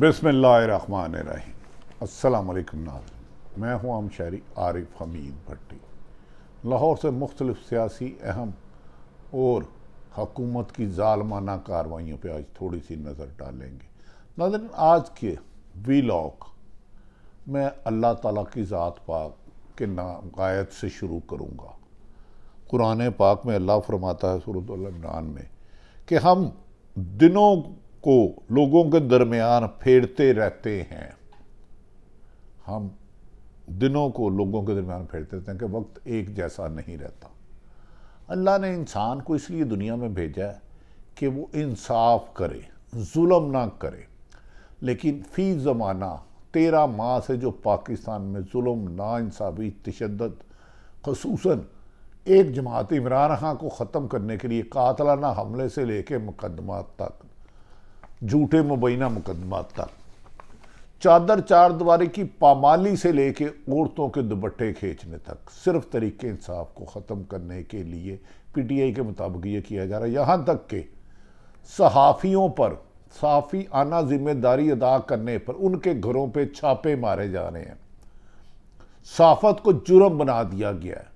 बिसमान असलकम नाजर मैं हूँ आम शहरी आरिफ हमीद भट्टी लाहौर से मुख्तलिफ सियासी अहम और हकूमत की ालमाना कार्रवाइयों पर आज थोड़ी सी नज़र डालेंगे नाजरन आज के लॉक मैं अल्लाह ताला की ज़ात पाक के नाम गायत से शुरू करूँगा कुरान पाक में अल्लाह फरमाता है सूरत इमरान में कि हम दिनों को लोगों के दरमियान फेरते रहते हैं हम दिनों को लोगों के दरमियान फेरते रहते हैं कि वक्त एक जैसा नहीं रहता अल्लाह ने इंसान को इसलिए दुनिया में भेजा है कि वो इंसाफ करे जुल्म ना करे लेकिन फ़ी ज़माना तेरह माह से जो पाकिस्तान में जुल्म नाानसाफ़ी तशद खसूस एक जमात इमरान खां को ख़त्म करने के लिए कातलाना हमले से लेकर मुकदमा तक झूठे मुबैना मुकदमा तक चादर चार दीवारी की पामाली से लेके औरतों के दुपट्टे खींचने तक सिर्फ तरीके इंसाफ को ख़त्म करने के लिए पीटीआई के मुताबिक ये किया जा रहा है यहाँ तक के सहाफ़ियों पर साफ़ी आना जिम्मेदारी अदा करने पर उनके घरों पे छापे मारे जा रहे हैं साफत को जुर्म बना दिया गया है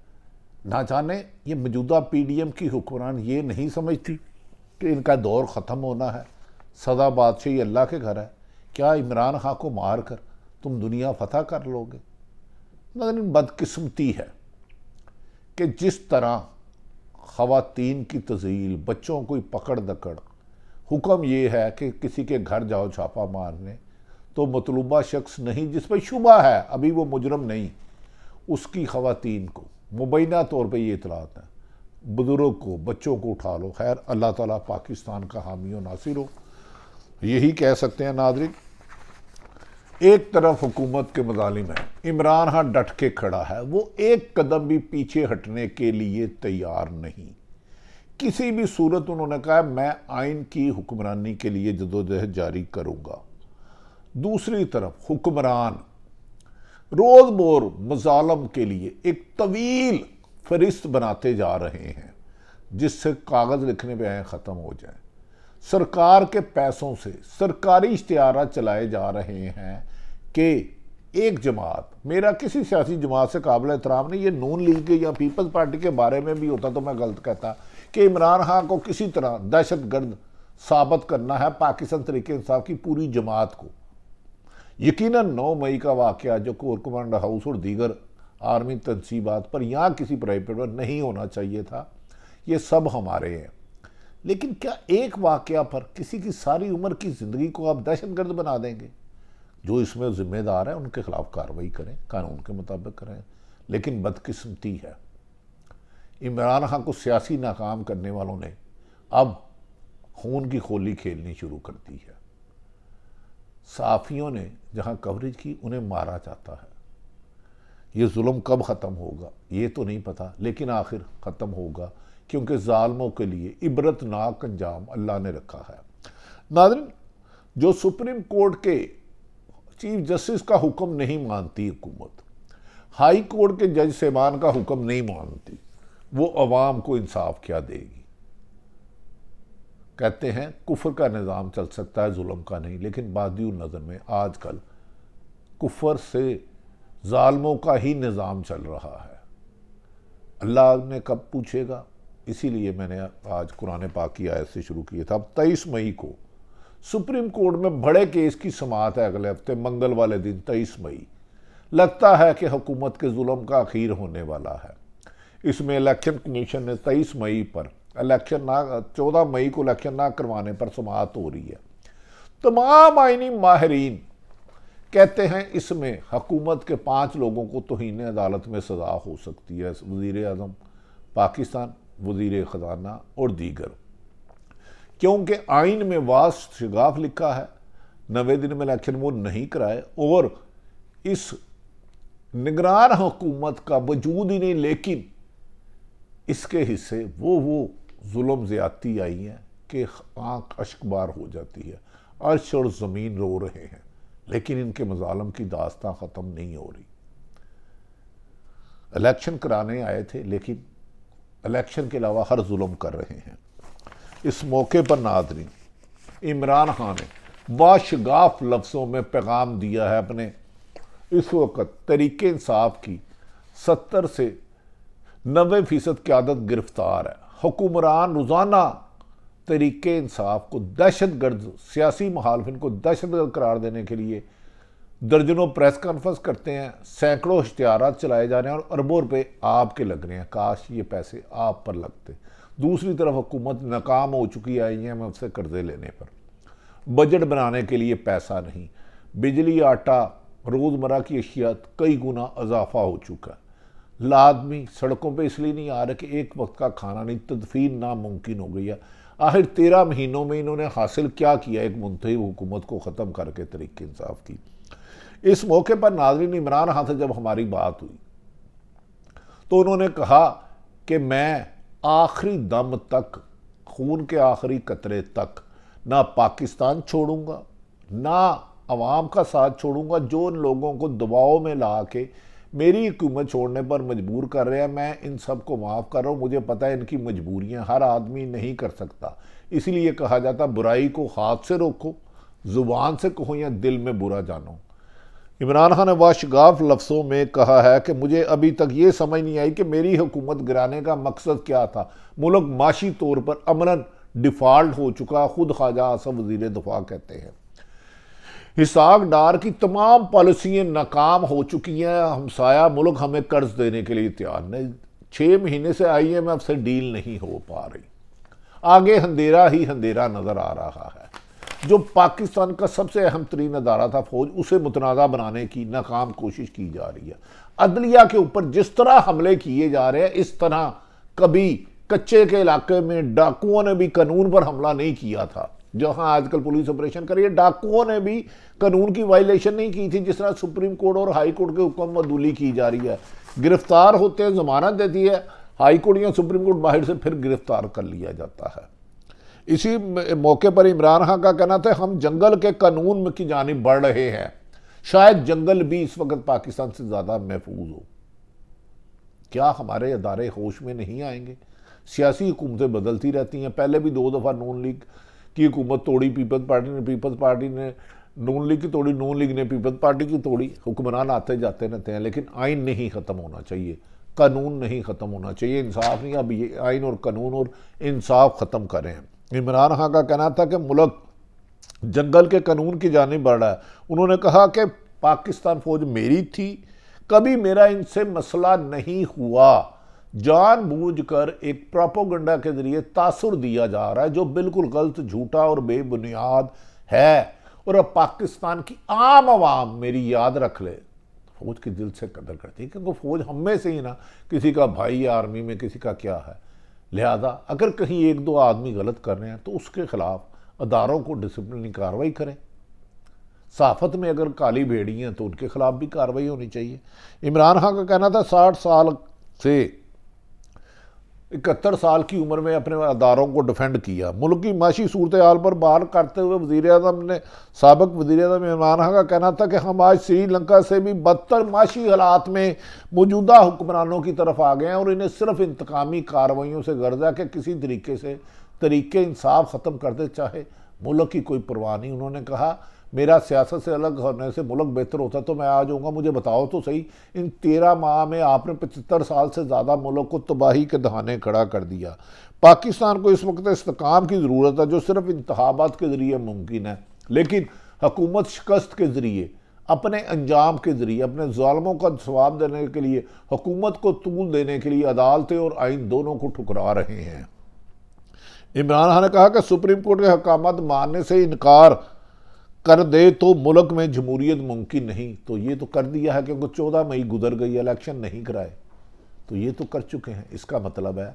ना जाने ये मौजूदा पीडीएम की हुक्मरान ये नहीं समझती कि इनका दौर ख़त्म होना है सदा बादशाही अल्लाह के घर है क्या इमरान खां को मार कर तुम दुनिया फतह कर लोगे मगर बदकिस्मती है कि जिस तरह ख़वातीन की तजील बच्चों को पकड़ दकड़ हुक्म ये है कि किसी के घर जाओ छापा मारने तो मतलूबा शख्स नहीं जिस पर शुबा है अभी वो मुजरम नहीं उसकी ख़वातीन को मुबैना तौर पर ये इतलात है बुज़ुर्ग को बच्चों को उठा लो खैर अल्लाह ताला पाकिस्तान का हामी नासिर हो यही कह सकते हैं नादरिक एक तरफ हुकूमत के मजालिम है इमरान हां डट के खड़ा है वो एक कदम भी पीछे हटने के लिए तैयार नहीं किसी भी सूरत उन्होंने कहा मैं आइन की हुक्मरानी के लिए जदोजहद जारी करूँगा दूसरी तरफ हुक्मरान रोज़ बोर मजालम के लिए एक तवील फहरिस्त बनाते जा रहे हैं जिससे कागज़ लिखने पे आए ख़त्म हो जाए सरकार के पैसों से सरकारी इश्तहार चलाए जा रहे हैं कि एक जमात मेरा किसी सियासी जमात से काबिल एहतराम नहीं ये नून लीग के या पीपल्स पार्टी के बारे में भी होता तो मैं गलत कहता कि इमरान खान को किसी तरह दहशत गर्द साबित करना है पाकिस्तान तरीके इंसाफ की पूरी जमात को यकीन नौ मई का वाक़ जो कोर कमांडर हाउस और दीगर आर्मी तनसीबात पर या किसी प्राइवेट पर नहीं होना चाहिए था ये सब हमारे हैं लेकिन क्या एक वाक़ पर किसी की सारी उम्र की ज़िंदगी को आप दहशतगर्द बना देंगे जो इसमें ज़िम्मेदार हैं उनके ख़िलाफ़ कार्रवाई करें कानून के मुताबिक करें लेकिन बदकिस्मती है इमरान खान को सियासी नाकाम करने वालों ने अब खून की खोली खेलनी शुरू कर दी है साफियों ने जहां कवरेज की उन्हें मारा जाता है ये जुल्म कब ख़त्म होगा ये तो नहीं पता लेकिन आखिर ख़त्म होगा क्योंकि ालमों के लिए इबरतनाक अंजाम अल्लाह ने रखा है नादिन जो सुप्रीम कोर्ट के चीफ जस्टिस का हुक्म नहीं मानती हुकूमत हाई कोर्ट के जज सेबान का हुक्म नहीं मानती वो अवाम को इंसाफ क्या देगी कहते हैं कुफर का निज़ाम चल सकता है जुल्म का नहीं लेकिन बादी नज़र में आजकल कुफर से ालमों का ही निज़ाम चल रहा है अल्लाह ने कब पूछेगा इसीलिए मैंने आज कुरान पाक की आयत से शुरू किया था अब तेईस मई को सुप्रीम कोर्ट में बड़े केस की समात है अगले हफ्ते मंगल वाले दिन तेईस मई लगता है कि हुकूमत के जुल्म का अखीर होने वाला है इसमें इलेक्शन कमीशन ने तेईस मई पर इलेक्शन ना चौदह मई को इलेक्शन ना करवाने पर समात हो रही है तमाम आइनी माहरीन कहते हैं इसमें हकूमत के पाँच लोगों को तोहन अदालत में सज़ा हो सकती है वजीर अजम पाकिस्तान वजीर ख़जाना और दीगर क्योंकि आइन में वास शगाफ लिखा है नवे दिन में इलेक्शन वो नहीं कराए और इस निगरान हुकूमत का वजूद ही नहीं लेकिन इसके हिस्से वो वो जुल्म ज़्यादती आई हैं कि आँख अशकबार हो जाती है अर्श और ज़मीन रो रहे हैं लेकिन इनके मजालम की दास्तां ख़त्म नहीं हो रही इलेक्शन कराने आए थे लेकिन इलेक्शन के अलावा हर जुल्म कर रहे हैं इस मौके पर नादरी इमरान खान ने बाशगाफ लफ्ज़ों में पैगाम दिया है अपने इस वक्त तरीक इंसाफ की सत्तर से नबे फ़ीसद क्यादत गिरफ्तार है हुकुमरान रोज़ाना तरीके इंसाफ को दहशत गर्द सियासी महालफिन को दहशत गर्द करार देने के लिए दर्जनों प्रेस कॉन्फ्रेंस करते हैं सैकड़ों इश्तहार चलाए जा रहे हैं और अरबों रुपये आपके लग रहे हैं काश ये पैसे आप पर लगते दूसरी तरफ हुकूमत नाकाम हो चुकी आई है मैं उससे कर्जे लेने पर बजट बनाने के लिए पैसा नहीं बिजली आटा रोज़मर्रा की अशिया कई गुना अजाफा हो चुका है लादमी सड़कों पे इसलिए नहीं आ रहे कि एक वक्त का खाना नहीं तदफीन नामुमकिन हो गई है आखिर तेरह महीनों में इन्होंने हासिल क्या किया एक मुंतब हुकूमत को ख़त्म करके तरीके इंसाफ की इस मौके पर नाजरीन इमरान खान से जब हमारी बात हुई तो उन्होंने कहा कि मैं आखिरी दम तक खून के आखिरी कतरे तक ना पाकिस्तान छोड़ूंगा ना अवाम का साथ छोड़ूंगा जो उन लोगों को दबाव में ला के मेरी हुकूमत छोड़ने पर मजबूर कर रहे हैं मैं इन सब को माफ़ कर रहा हूँ मुझे पता है इनकी मजबूरियाँ हर आदमी नहीं कर सकता इसीलिए कहा जाता बुराई को हाथ से रोको ज़ुबान से कहो या दिल में बुरा जानो इमरान खान ने वाशगाफ लफ्सों में कहा है कि मुझे अभी तक ये समझ नहीं आई कि मेरी हुकूमत गिराने का मकसद क्या था मुल्क माशी तौर पर अमरन डिफ़ाल्ट हो चुका खुद ख्वाजा आसफ वजीर दफा कहते हैं हिसाब डार की तमाम पॉलिसियाँ नाकाम हो चुकी हैं हमसाया मुल्क हमें कर्ज देने के लिए तैयार नहीं छः महीने से आई एम एफ से डील नहीं हो पा रही आगे अंधेरा ही अंधेरा नज़र आ रहा है जो पाकिस्तान का सबसे अहम तरीन अदारा था फौज उसे मुतनाज़ा बनाने की नाकाम कोशिश की जा रही है अदलिया के ऊपर जिस तरह हमले किए जा रहे हैं इस तरह कभी कच्चे के इलाके में डाकुओं ने भी कानून पर हमला नहीं किया था जहां आजकल पुलिस ऑपरेशन कर रही है डाकुओं ने भी कानून की वायलेशन नहीं की थी जिस तरह सुप्रीम कोर्ट और हाई कोर्ट के हुक्म मदूली की जा रही है गिरफ्तार होते हैं जमानत देती है हाई कोर्ट या सुप्रीम कोर्ट बाहर से फिर गिरफ्तार कर लिया जाता है इसी मौके पर इमरान खान का कहना था हम जंगल के कानून की जानब बढ़ रहे हैं शायद जंगल भी इस वक्त पाकिस्तान से ज़्यादा महफूज हो क्या हमारे अदारे होश में नहीं आएंगे सियासी हुकूमतें बदलती रहती हैं पहले भी दो दफ़ा नून लीग की हुकूमत तोड़ी पीपल्स पार्टी ने पीपल्स पार्टी ने नून लीग की तोड़ी नून लीग ने पीपल्स पार्टी की तोड़ी हुक्मरान आते जाते रहते हैं लेकिन आइन नहीं ख़त्म होना चाहिए कानून नहीं ख़त्म होना चाहिए इंसाफ नहीं अब ये आइन और कानून और इंसाफ ख़त्म करें इमरान खान का कहना था कि मुल्क जंगल के कानून की जानब बढ़ रहा है उन्होंने कहा कि पाकिस्तान फौज मेरी थी कभी मेरा इनसे मसला नहीं हुआ जान बूझ कर एक प्रोपोगंडा के ज़रिए तासर दिया जा रहा है जो बिल्कुल गलत झूठा और बेबुनियाद है और अब पाकिस्तान की आम आवाम मेरी याद रख ले फ़ौज की दिल से कदर करती है क्योंकि फ़ौज हम में से ही ना किसी का भाई आर्मी में किसी का क्या है लिहाजा अगर कहीं एक दो आदमी गलत कर रहे हैं तो उसके ख़िलाफ़ अदारों को डिसिप्लिन कार्रवाई करें साफत में अगर काली भेड़ी हैं तो उनके ख़िलाफ़ भी कार्रवाई होनी चाहिए इमरान खान का कहना था साठ साल से इकहत्तर साल की उम्र में अपने अदारों को डिफेंड किया मुल्क की माशी सूरत हाल पर बाहर करते हुए वजीर अजम ने सबक वजीर अजम इमरान खान का कहना था कि हम आज श्रीलंका से भी बदतर माशी हालात में मौजूदा हुक्मरानों की तरफ आ गए हैं और इन्हें सिर्फ इंतकामी कार्रवाइयों से गर्ज है कि किसी तरीके से तरीके इंसाफ ख़त्म करते चाहे मुल्क की कोई परवाह नहीं उन्होंने कहा मेरा सियासत से अलग होने से मुल्क बेहतर होता तो मैं आ जाऊँगा मुझे बताओ तो सही इन तेरह माह में आपने पचहत्तर साल से ज़्यादा मुल्क को तबाही के दहाने खड़ा कर दिया पाकिस्तान को इस वक्त इसकाम की ज़रूरत है जो सिर्फ इंतबात के ज़रिए मुमकिन है लेकिन हकूमत शिकस्त के ज़रिए अपने अंजाम के ज़रिए अपने ालमों का जवाब देने के लिए हुकूमत को तूल देने के लिए अदालतें और आइन दोनों को ठुकरा रहे हैं इमरान खान ने कहा कि सुप्रीम कोर्ट के अहकाम मानने से इनकार कर दे तो मुल्क में जमहूरीत मुमकिन नहीं तो ये तो कर दिया है क्योंकि चौदह मई गुजर गई इलेक्शन नहीं कराए तो ये तो कर चुके हैं इसका मतलब है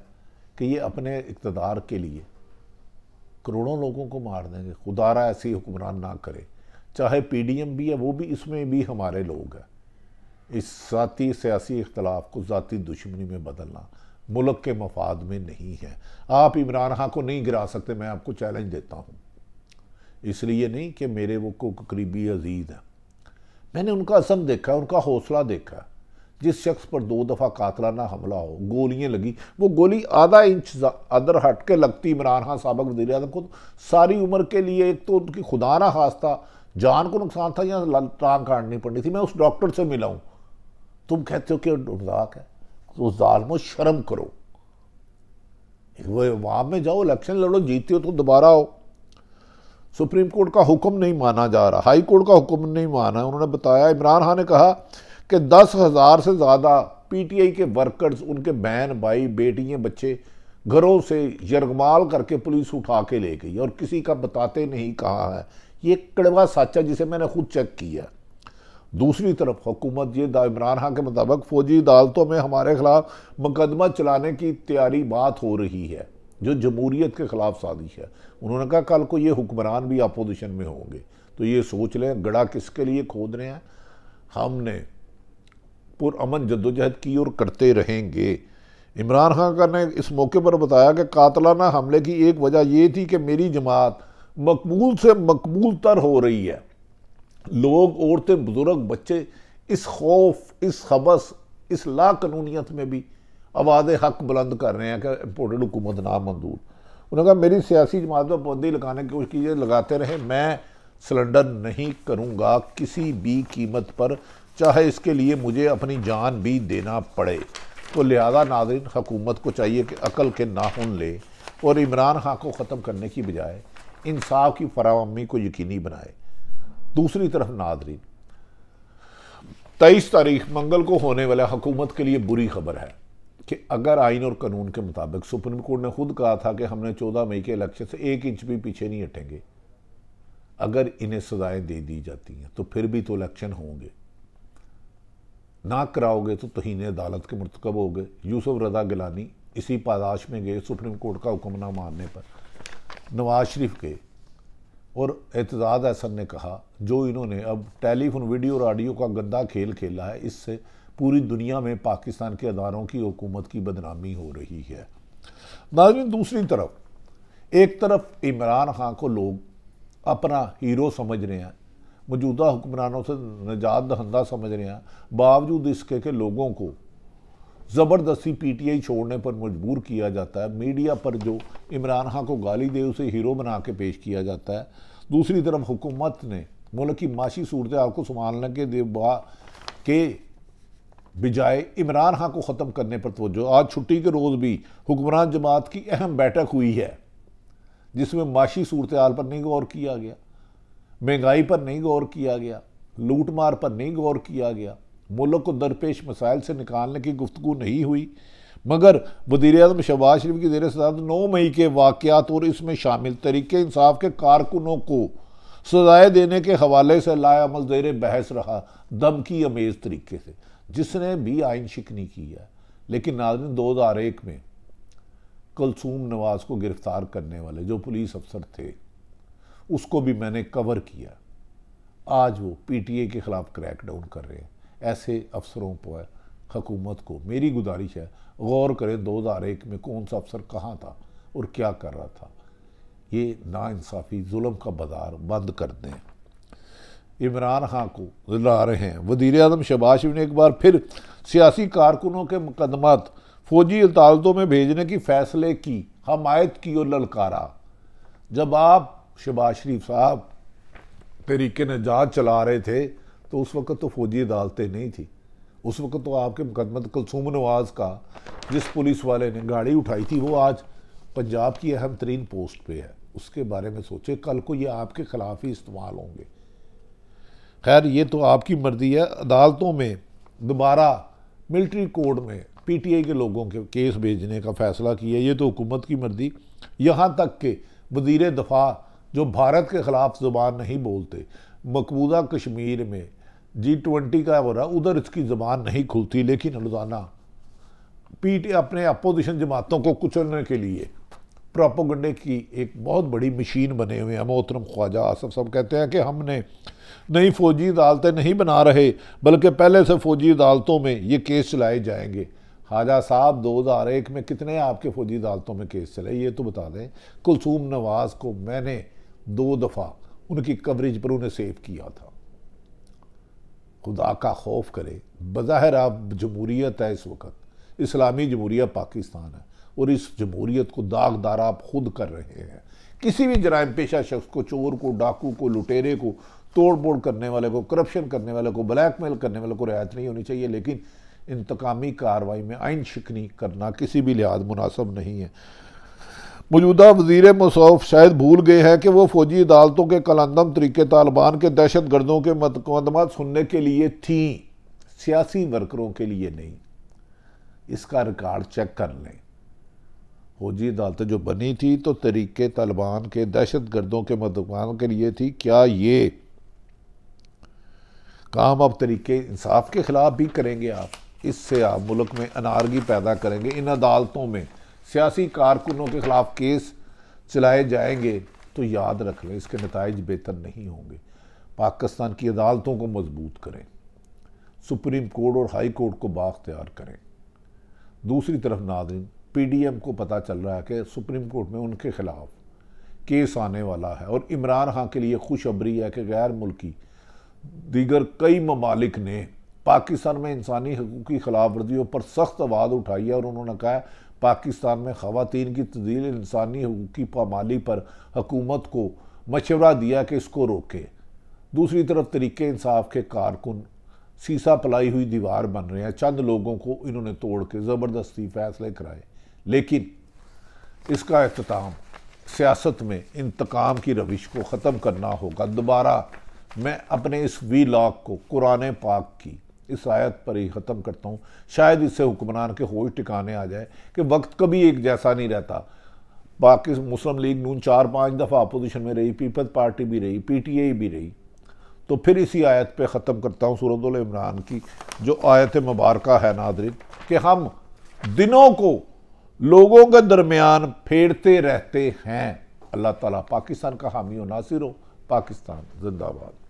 कि ये अपने इकतदार के लिए करोड़ों लोगों को मार देंगे खुदारा ऐसी हुक्मरान ना करे चाहे पी डी एम भी है वो भी इसमें भी हमारे लोग हैं इस ज़ाती सियासी इख्तलाफ को ज़ाती दुश्मनी में बदलना मुल्क के मफाद में नहीं है आप इमरान खां को नहीं गिरा सकते मैं आपको चैलेंज देता हूँ इसलिए नहीं कि मेरे वो को करीबी अजीज़ हैं मैंने उनका असम देखा उनका हौसला देखा जिस शख्स पर दो दफ़ा कातलाना हमला हो गोलियाँ लगी वो गोली आधा इंच अदर हट के लगती इमरान खान सबक वजीर अजम को तो सारी उम्र के लिए एक तो उनकी खुदा ना था जान को नुकसान था या टांग काटनी पड़नी थी मैं उस डॉक्टर से मिला हूँ तुम कहते हो कि मजाक है तो जालमो शर्म करो वो वहाँ में जाओ इलेक्शन लड़ो जीते हो तो दोबारा आओ सुप्रीम कोर्ट का हुक्म नहीं माना जा रहा हाई कोर्ट का हुक्म नहीं माना उन्होंने बताया इमरान खान ने कहा कि दस हज़ार से ज़्यादा पीटीआई के वर्कर्स उनके बहन भाई बेटियाँ बच्चे घरों से यरगमाल करके पुलिस उठा के ले गई और किसी का बताते नहीं कहा है ये कड़वा सच है जिसे मैंने खुद चेक किया दूसरी तरफ हुकूमत ये इमरान खान के मुताबिक फ़ौजी अदालतों में हमारे खिलाफ मुकदमा चलाने की तैयारी बात हो रही है जो जमहूरीत के ख़िलाफ़ साजिश है उन्होंने कहा कल को ये हुक्मरान भी अपोजिशन में होंगे तो ये सोच लें गड़ा किसके लिए खोद रहे हैं हमने पुरमन जदोजहद की और करते रहेंगे इमरान खान का ने इस मौके पर बताया कि कातलाना हमले की एक वजह ये थी कि मेरी जमात मकबूल से मकबूल तर हो रही है लोग औरतें बुज़ुर्ग बच्चे इस खौफ इस हबस इस लाकानूनीत में भी आवाज़ हक बुलंद कर रहे हैं कि इंपोर्टेड हुकूमत ना मंजूर उन्होंने कहा मेरी सियासी जमात पर पाबंदी लगाने की कोशिश कीजिए लगाते रहे मैं सिलेंडर नहीं करूँगा किसी भी कीमत पर चाहे इसके लिए मुझे अपनी जान भी देना पड़े तो लिहाजा नाजरन हकूमत को चाहिए कि अकल के नाखून ले और इमरान खां को ख़त्म करने की बजाय इंसाफ की फरामी को यकीनी बनाए दूसरी तरफ नाजरीन तेईस तारीख मंगल को होने वाला हुकूमत के लिए बुरी खबर है कि अगर आइन और कानून के मुताबिक सुप्रीम कोर्ट ने खुद कहा था कि हमने चौदह मई के इलेक्शन से एक इंच भी पीछे नहीं हटेंगे अगर इन्हें सजाएं दे दी जाती हैं तो फिर भी तो इलेक्शन होंगे ना कराओगे तो तहीने अदालत के मरतकब हो गए यूसुफ रजा गिलानी इसी पादाश में गए सुप्रीम कोर्ट का हुक्म ना मानने पर नवाज शरीफ गए और एतजाज़ अहसन ने कहा जो इन्होंने अब टेलीफोन वीडियो और ऑडियो का गंदा खेल खेला है इससे पूरी दुनिया में पाकिस्तान के अदारों की हुकूमत की बदनामी हो रही है नाजिन दूसरी तरफ एक तरफ इमरान खान को लोग अपना हीरो समझ रहे हैं मौजूदा हुक्मरानों से नजात दहंदा समझ रहे हैं बावजूद इसके के लोगों को ज़बरदस्ती पीटीआई छोड़ने पर मजबूर किया जाता है मीडिया पर जो इमरान खां को गाली दे उसे हीरो बना के पेश किया जाता है दूसरी तरफ हुकूमत ने मुल्क की माशी सूरत को संभालने के के बजाय इमरान खां को ख़त्म करने पर तोजो आज छुट्टी के रोज़ भी हुक्मरान जमात की अहम बैठक हुई है जिसमें माशी सूरत हाल पर नहीं गौर किया गया महंगाई पर नहीं गौर किया गया लूट मार पर नहीं गौर किया गया मुल्क को दरपेश मसाइल से निकालने की गुफ्तु नहीं हुई मगर वजीर अजम शहबाज शरीफ की जेर सदार नौ मई के वाक़ात और इसमें शामिल तरीके इंसाफ के कारकुनों को सजाएं देने के हवाले से लायामल जेर बहस रहा दम की अमेज़ तरीके से जिसने भी आइन शिकनी की है लेकिन नाजरन दो हज़ार एक में कलसूम नवाज़ को गिरफ़्तार करने वाले जो पुलिस अफसर थे उसको भी मैंने कवर किया आज वो पीटीए के ख़िलाफ़ क्रैक डाउन कर रहे हैं ऐसे अफसरों पर हकूमत को मेरी गुजारिश है गौर करें दो हज़ार एक में कौन सा अफसर कहाँ था और क्या कर रहा था ये नाानसाफ़ी जुल्म का बाजार बंद कर दें इमरान खां को ला रहे हैं वजीर अजम शहबाज शरीफ ने एक बार फिर सियासी कारकुनों के मुकदमत फौजी अदालतों में भेजने की फैसले की हमायत की और ललकारा जब आप शहबाज शरीफ साहब ने नजात चला रहे थे तो उस वक्त तो फौजी अदालतें नहीं थी उस वक्त तो आपके मुकदमत कलसूम नवाज का जिस पुलिस वाले ने गाड़ी उठाई थी वो आज पंजाब की अहम तरीन पोस्ट पे है उसके बारे में सोचे कल को ये आपके खिलाफ ही इस्तेमाल होंगे खैर ये तो आपकी मर्जी है अदालतों में दोबारा मिलिट्री कोर्ट में पीटीआई के लोगों के केस भेजने का फैसला किया ये तो हुकूमत की मर्जी यहाँ तक के वजीर दफ़ा जो भारत के ख़िलाफ़ ज़ुबान नहीं बोलते मकबूजा कश्मीर में जी ट्वेंटी का हो रहा उधर इसकी ज़बान नहीं खुलती लेकिन रोज़ाना पीट अपने अपोजिशन जमातों को कुचलने के लिए प्रोपोगंडे की एक बहुत बड़ी मशीन बने हुए हैं मोहतरम ख्वाजा आसफ सब कहते हैं कि हमने नई फ़ौजी अदालतें नहीं बना रहे बल्कि पहले से फ़ौजी अदालतों में ये केस चलाए जाएंगे ख्वाजा साहब दो हज़ार एक में कितने आपके फ़ौजी अदालतों में केस चले ये तो बता दें कुलसूम नवाज़ को मैंने दो दफ़ा उनकी कवरेज पर उन्हें सेव किया था खुदा का खौफ करे बज़ाहिर आप जमहूरियत है इस वक्त इस्लामी जमहूरिया पाकिस्तान है और इस जमहूरीत को दागदार आप खुद कर रहे हैं किसी भी जराय पेशा शख्स को चोर को डाकू को लुटेरे को तोड़ फोड़ करने वाले को करप्शन करने वाले को ब्लैक मेल करने वाले को रियायत नहीं होनी चाहिए लेकिन इंतकामी कार्रवाई में आइन शिकनी करना किसी भी लिहाज मुनासब नहीं है मौजूदा वजीर मसौफ शायद भूल गए हैं कि वो फौजी अदालतों के कलंदम तरीके तालिबान के दहशत गर्दों के मुकदमा सुनने के लिए थी सियासी वर्करों के लिए नहीं इसका रिकॉर्ड चेक कर लें फौजी अदालतें जो बनी थी तो तरीके तालिबान के दहशत गर्दों के मददगान के लिए थी क्या ये काम अब तरीके इंसाफ के ख़िलाफ़ भी करेंगे आप इससे आप मुल्क में अनारगी पैदा करेंगे इन अदालतों में सियासी कारकुनों के ख़िलाफ़ केस चलाए जाएंगे तो याद रख लें इसके नतज बेहतर नहीं होंगे पाकिस्तान की अदालतों को मजबूत करें सुप्रीम कोर्ट और हाई कोर्ट को बाख्तियार करें दूसरी तरफ नादिन पीडीएम को पता चल रहा है कि सुप्रीम कोर्ट में उनके खिलाफ केस आने वाला है और इमरान खान के लिए खुशखबरी है कि गैर मुल्की दीगर कई ममालिक ने पाकिस्तान में इंसानी हकूक़ की खिलाफ वर्जियों पर सख्त आवाज़ उठाई है और उन्होंने कहा पाकिस्तान में खातन की तदील इंसानी हकूक़ की पामाली पर हकूमत को मशवरा दिया कि इसको रोके दूसरी तरफ तरीके इंसाफ के कारकुन सीसा पलाई हुई दीवार बन रहे हैं चंद लोगों को इन्होंने तोड़ के ज़बरदस्ती फैसले कराए लेकिन इसका अख्ताम सियासत में इंतकाम की रविश को ख़त्म करना होगा दोबारा मैं अपने इस वी लॉक को कुरान पाक की इस आयत पर ही ख़त्म करता हूँ शायद इससे हुक्मरान के होश टिकाने आ जाए कि वक्त कभी एक जैसा नहीं रहता बाकी मुस्लिम लीग नून चार पाँच दफ़ा अपोजिशन में रही पीपल्स पार्टी भी रही पीटीआई भी रही तो फिर इसी आयत पे ख़त्म करता हूँ सूरतल इमरान की जो आयत मुबारक है नादरिन कि हम दिनों को लोगों के दरमियान फेरते रहते हैं अल्लाह ताला पाकिस्तान का हामी नासिर हो पाकिस्तान जिंदाबाद